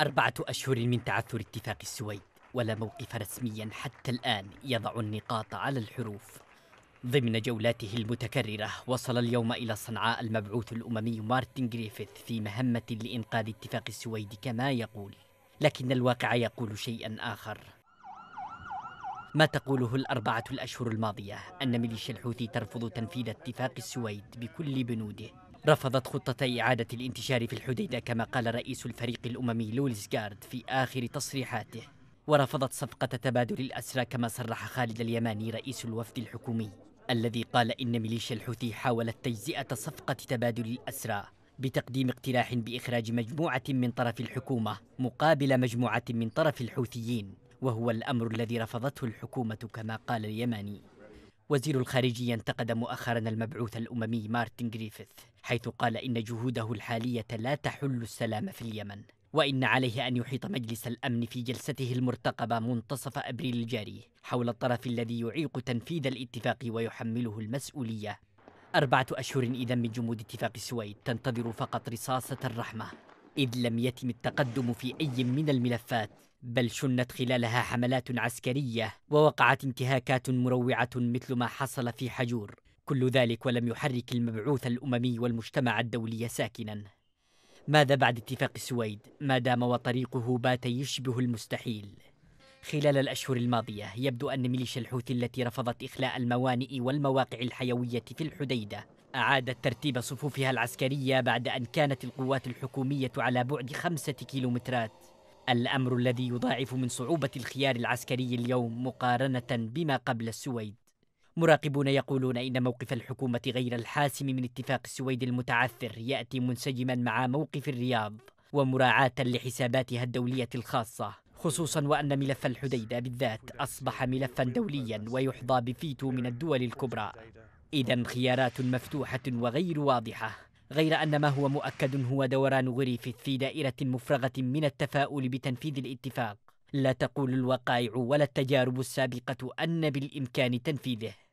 أربعة أشهر من تعثر اتفاق السويد ولا موقف رسميا حتى الآن يضع النقاط على الحروف ضمن جولاته المتكررة وصل اليوم إلى صنعاء المبعوث الأممي مارتن جريفيث في مهمة لإنقاذ اتفاق السويد كما يقول لكن الواقع يقول شيئا آخر ما تقوله الأربعة الأشهر الماضية أن ميليشيا الحوثي ترفض تنفيذ اتفاق السويد بكل بنوده رفضت خطتي إعادة الانتشار في الحديدة كما قال رئيس الفريق الأممي لوليس جارد في آخر تصريحاته ورفضت صفقة تبادل الأسرى كما صرح خالد اليماني رئيس الوفد الحكومي الذي قال إن ميليشيا الحوثي حاولت تجزئة صفقة تبادل الأسرى بتقديم اقتراح بإخراج مجموعة من طرف الحكومة مقابل مجموعة من طرف الحوثيين وهو الأمر الذي رفضته الحكومة كما قال اليماني وزير الخارجية انتقد مؤخرا المبعوث الأممي مارتن جريفيث حيث قال إن جهوده الحالية لا تحل السلام في اليمن وإن عليه أن يحيط مجلس الأمن في جلسته المرتقبة منتصف أبريل الجاري حول الطرف الذي يعيق تنفيذ الاتفاق ويحمله المسؤولية أربعة أشهر إذا من جمود اتفاق السويد تنتظر فقط رصاصة الرحمة إذ لم يتم التقدم في أي من الملفات بل شنت خلالها حملات عسكرية ووقعت انتهاكات مروعة مثل ما حصل في حجور كل ذلك ولم يحرك المبعوث الأممي والمجتمع الدولي ساكنا ماذا بعد اتفاق السويد ما دام وطريقه بات يشبه المستحيل خلال الأشهر الماضية يبدو أن ميليشيا الحوثي التي رفضت إخلاء الموانئ والمواقع الحيوية في الحديدة أعادت ترتيب صفوفها العسكرية بعد أن كانت القوات الحكومية على بعد خمسة كيلومترات الامر الذي يضاعف من صعوبه الخيار العسكري اليوم مقارنه بما قبل السويد مراقبون يقولون ان موقف الحكومه غير الحاسم من اتفاق السويد المتعثر ياتي منسجما مع موقف الرياض ومراعاه لحساباتها الدوليه الخاصه خصوصا وان ملف الحديده بالذات اصبح ملفا دوليا ويحظى بفيتو من الدول الكبرى اذا خيارات مفتوحه وغير واضحه غير أن ما هو مؤكد هو دوران غريف في دائرة مفرغة من التفاؤل بتنفيذ الاتفاق لا تقول الوقائع ولا التجارب السابقة أن بالإمكان تنفيذه